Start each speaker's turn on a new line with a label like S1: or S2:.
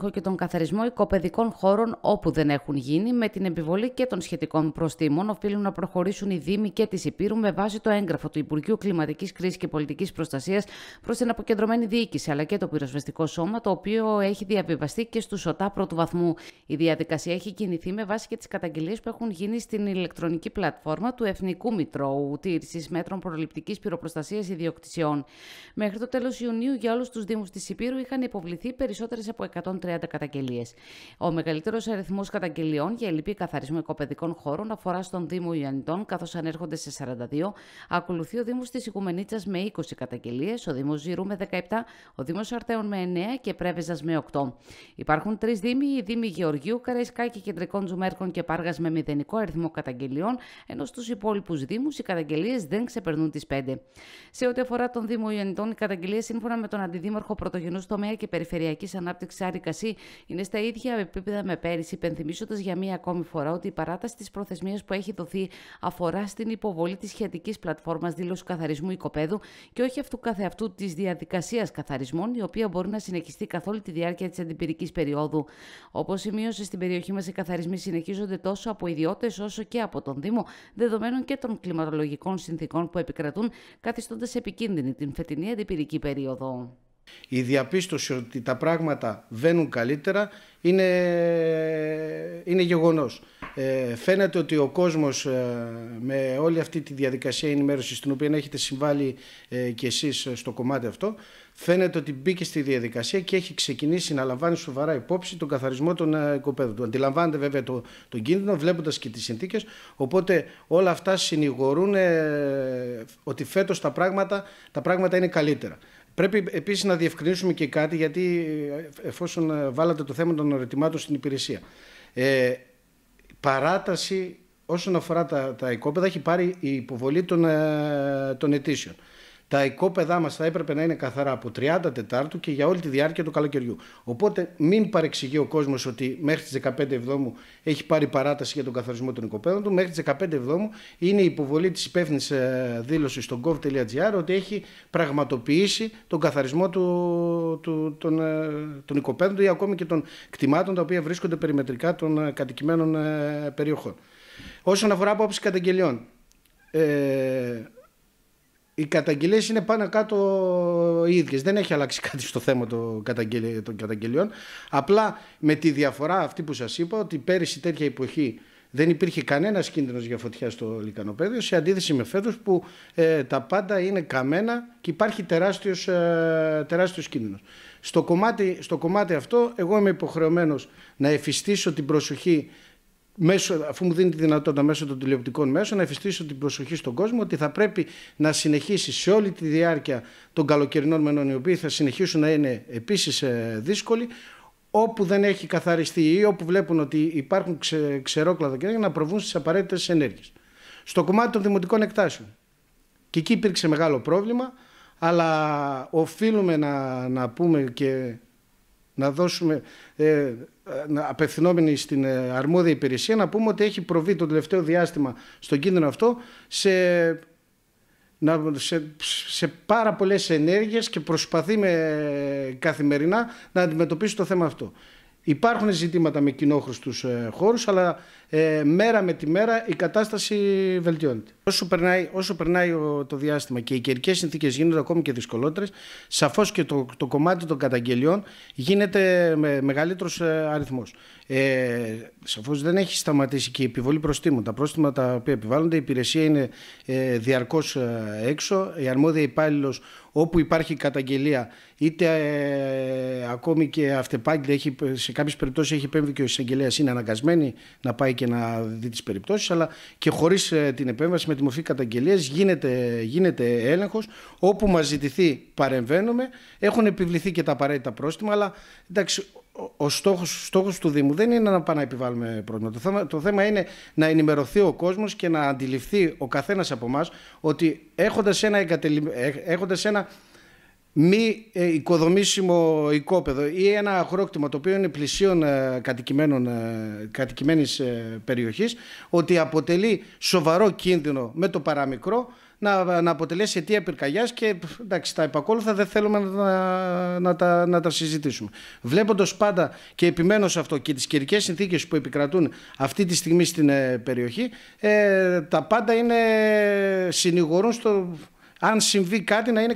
S1: έλεγχο και τον καθαρισμό οικοπαιδικών χώρων όπου δεν έχουν γίνει, με την επιβολή και των σχετικών προστήμων, οφείλουν να προχωρήσουν οι Δήμοι και τη Υπήρου με βάση το έγγραφο του Υπουργείου Κλιματικής Κρίσης και Πολιτικής Προστασίας προς την αποκεντρωμένη διοίκηση αλλά και το πυροσβεστικό σώμα, το οποίο έχει διαβιβαστεί και στους ΣΟΤΑ πρώτου βαθμού. Η διαδικασία έχει κινηθεί με βάση και τις καταγγελίες που έχουν γίνει στην ηλεκτρονική πλατφόρμα του Εθνικού Μητρώου Τήρησης Μέτρων Προληπτικής Πυροπροστασίας Ιδιοκτησιών. Μέχρι το τέλος Ιουνίου για όλους τους Δήμους της Υπήρου είχαν υποβληθεί περισσότερες από 130 30 καταγγελίες. Ο μεγαλύτερος αριθμός καταγγελιών για ελληπή καθαρισμό οικοπαιδικών χώρων αφορά στον Δήμο Ιωαννιτών, καθώς ανέρχονται σε 42. Ακολουθεί ο Δήμος της Οικουμενίτσας με 20 καταγγελίες, ο Δήμος Ζήρου με 17, ο Δήμος Αρτέων με 9 και Πρέβεζας με 8. Υπάρχουν τρεις Δήμοι, οι Δήμοι Γεωργίου, Καραϊσκάκη, Κεντρικών Τζουμέρκων και Πάργας με μηδενικό αριθμό καταγγελιών, ενώ στους υπόλοιπους Δήμους οι καταγγελίες δεν ξεπερνούν τις 5. Σε ό,τι αφορά τον Δήμο Ιωαννιτών, οι καταγγελίες σύμφωνα με τον Αντιδήμαρχο Πρωτογενούς Τομέα και Περιφερειακής Ανάπτυξης Άρικας είναι στα ίδια επίπεδα με πέρυσι, υπενθυμίζοντας για μία ακόμη φορά ότι η παράταση της προθεσμίας που έχει δοθεί αφορά στην υποβολή της σχετικής πλατφόρμας δήλωσης καθαρισμού οικοπαίδου και όχι αυτού καθεαυτού της διαδικασίας καθαρισμών, η οποία μπορεί να συνεχιστεί καθ' όλη τη διάρκεια της αντιπυρικής περίοδου. Όπως σημείωσε στην περιοχή μας, οι καθαρισμοί συνεχίζονται τόσο από ιδιώτες όσο και από τον Δήμο, δεδομένων και των κλιματολογικών συνθήκων που επικρατούν, καθιστώντας επικίνδυνη την φετινή αντιπυρική περίοδο.
S2: Η διαπίστωση ότι τα πράγματα βαίνουν καλύτερα είναι, είναι γεγονός. Ε, φαίνεται ότι ο κόσμος ε, με όλη αυτή τη διαδικασία ενημέρωσης στην οποία έχετε συμβάλει ε, και εσείς στο κομμάτι αυτό φαίνεται ότι μπήκε στη διαδικασία και έχει ξεκινήσει να λαμβάνει σοβαρά υπόψη τον καθαρισμό των ε, οικοπαίδων του. Αντιλαμβάνεται βέβαια τον κίνδυνο βλέποντας και τις συνθήκες οπότε όλα αυτά συνηγορούν ότι φέτος τα πράγματα, τα πράγματα είναι καλύτερα. Πρέπει επίσης να διευκρινίσουμε και κάτι, γιατί ε, εφόσον ε, βάλατε το θέμα των ερωτημάτων στην υπηρεσία. Ε, παράταση όσον αφορά τα, τα οικόπεδα έχει πάρει η υποβολή των, ε, των αιτήσεων τα οικόπεδά μας θα έπρεπε να είναι καθαρά από 30 Τετάρτου και για όλη τη διάρκεια του καλοκαιριού. Οπότε μην παρεξηγεί ο κόσμος ότι μέχρι τις 15 Εβδόμου έχει πάρει παράταση για τον καθαρισμό των οικοπαίδων του. Μέχρι τις 15 Εβδόμου είναι η υποβολή της υπεύθυνης ε, δήλωσης στο gov.gr ότι έχει πραγματοποιήσει τον καθαρισμό του, του, των, ε, των οικοπαίδων του ή ακόμη και των κτημάτων τα οποία βρίσκονται περιμετρικά των ε, κατοικημένων περιοχών. Όσον αφορά απόψη καταγγελιών. Ε, οι καταγγελίες είναι πάνω κάτω οι ίδιες. Δεν έχει αλλάξει κάτι στο θέμα των καταγγελιών. Απλά με τη διαφορά αυτή που σας είπα ότι πέρυσι τέτοια εποχή δεν υπήρχε κανένας κίνδυνος για φωτιά στο λικανοπέδιο, σε αντίθεση με φέτος που ε, τα πάντα είναι καμένα και υπάρχει τεράστιος τεράστιος ε, κίνδυνος. Στο κομμάτι, στο κομμάτι αυτό, εγώ είμαι υποχρεωμένος να εφιστήσω την προσοχή μέσω, αφού μου δίνει τη δυνατότητα μέσω των τηλεοπτικών μέσων να εφιστήσω την προσοχή στον κόσμο ότι θα πρέπει να συνεχίσει σε όλη τη διάρκεια των καλοκαιρινών μενών οι οποίοι θα συνεχίσουν να είναι επίσης ε, δύσκολοι όπου δεν έχει καθαριστεί ή όπου βλέπουν ότι υπάρχουν ξε, ξερόκλαδα και να προβούν στις απαραίτητες ενέργειες. Στο κομμάτι των δημοτικών εκτάσεων. Και εκεί υπήρξε μεγάλο πρόβλημα, αλλά οφείλουμε να, να πούμε και να δώσουμε, ε, απευθυνόμενοι στην ε, αρμόδια υπηρεσία, να πούμε ότι έχει προβεί το τελευταίο διάστημα στον κίνδυνο αυτό σε, να, σε, πάρα πολλές ενέργειες και προσπαθεί με, ε, καθημερινά να αντιμετωπίσει το θέμα αυτό. Υπάρχουν ζητήματα με κοινόχρηστους ε, χώρους, αλλά ε, μέρα με τη μέρα η κατάσταση βελτιώνεται. Όσο περνάει, όσο περνάει το διάστημα και οι καιρικές συνθήκες γίνονται ακόμη και δυσκολότερες, σαφώς και το, το κομμάτι των καταγγελιών γίνεται με μεγαλύτερος ε, αριθμός. Ε, Σαφώς δεν έχει σταματήσει και η επιβολή προστήμων. Τα πρόστιμα τα οποία επιβάλλονται, η υπηρεσία είναι ε, διαρκώς ε, έξω. Η αρμόδια υπάλληλος, όπου υπάρχει καταγγελία, είτε ε, ακόμη και αυτεπάγγελτα, σε κάποιες περιπτώσεις έχει επέμβει και ο εισαγγελέας, είναι αναγκασμένη να πάει και να δει τις περιπτώσεις. Αλλά και χωρίς ε, την επέμβαση με τη μορφή καταγγελίας γίνεται, γίνεται έλεγχος. Όπου μας ζητηθεί, παρεμβαίνουμε. Έχουν επιβληθεί και τα απαραίτητα πρόστιμα, αλλά εντάξει, ο στόχος, στόχος του Δήμου δεν είναι να πάμε να επιβάλλουμε πρόβλημα. Το θέμα, το θέμα είναι να ενημερωθεί ο κόσμος και να αντιληφθεί ο καθένας από εμάς ότι έχοντας ένα, έχοντας ένα μη ε, οικοδομήσιμο οικόπεδο ή ένα αγρόκτημα το οποίο είναι πλησίον ε, κατοικημένων, ε, κατοικημένης περιοχής ότι αποτελεί σοβαρό κίνδυνο με το παραμικρό να, να αποτελέσει αιτία πυρκαγιάς και εντάξει, τα επακόλουθα δεν θέλουμε να, τα, να τα συζητήσουμε. Βλέποντας πάντα και επιμένως σε αυτό και τις καιρικές συνθήκες που επικρατούν αυτή τη στιγμή στην περιοχή, τα πάντα είναι συνηγορούν στο αν συμβεί κάτι να είναι